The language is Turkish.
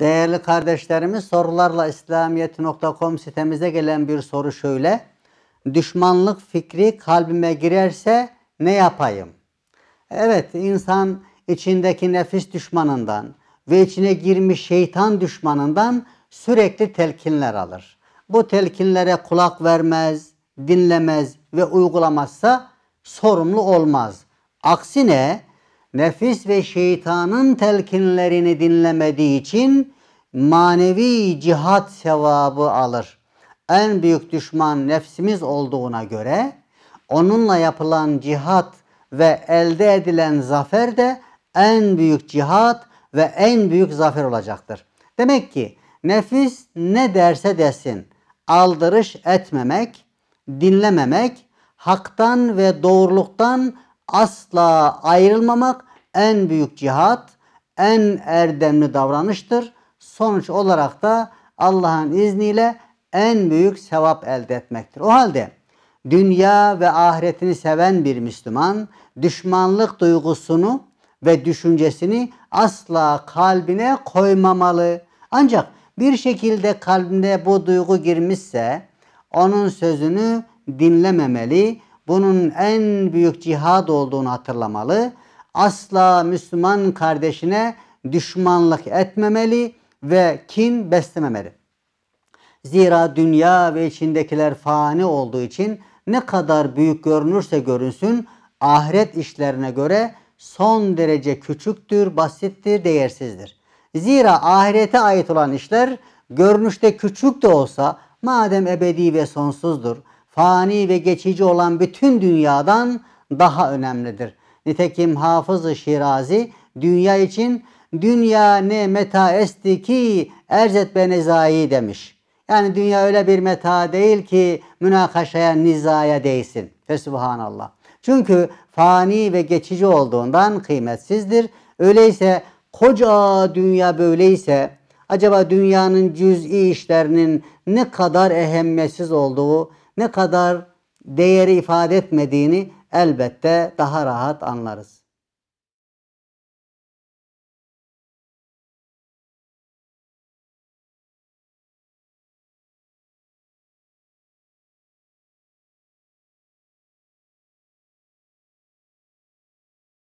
Değerli kardeşlerimiz sorularla İslamiyet.com sitemize gelen bir soru şöyle. Düşmanlık fikri kalbime girerse ne yapayım? Evet insan içindeki nefis düşmanından ve içine girmiş şeytan düşmanından sürekli telkinler alır. Bu telkinlere kulak vermez, dinlemez ve uygulamazsa sorumlu olmaz. Aksine nefis ve şeytanın telkinlerini dinlemediği için manevi cihat sevabı alır. En büyük düşman nefsimiz olduğuna göre onunla yapılan cihat ve elde edilen zafer de en büyük cihat ve en büyük zafer olacaktır. Demek ki nefis ne derse desin aldırış etmemek, dinlememek, haktan ve doğruluktan asla ayrılmamak en büyük cihat, en erdemli davranıştır. Sonuç olarak da Allah'ın izniyle en büyük sevap elde etmektir. O halde dünya ve ahiretini seven bir Müslüman düşmanlık duygusunu ve düşüncesini asla kalbine koymamalı. Ancak bir şekilde kalbine bu duygu girmişse onun sözünü dinlememeli, bunun en büyük cihad olduğunu hatırlamalı asla Müslüman kardeşine düşmanlık etmemeli ve kin beslememeli. Zira dünya ve içindekiler fani olduğu için ne kadar büyük görünürse görünsün ahiret işlerine göre son derece küçüktür, basittir, değersizdir. Zira ahirete ait olan işler görünüşte küçük de olsa madem ebedi ve sonsuzdur, fani ve geçici olan bütün dünyadan daha önemlidir. Nitekim Hafız-ı Şirazi dünya için dünya ne meta esti ki erzet be nizai demiş. Yani dünya öyle bir meta değil ki münakaşaya, nizaya değsin. Ve subhanallah. Çünkü fani ve geçici olduğundan kıymetsizdir. Öyleyse koca dünya böyleyse acaba dünyanın cüz'i işlerinin ne kadar ehemmetsiz olduğu, ne kadar değeri ifade etmediğini elbette daha rahat anlarız.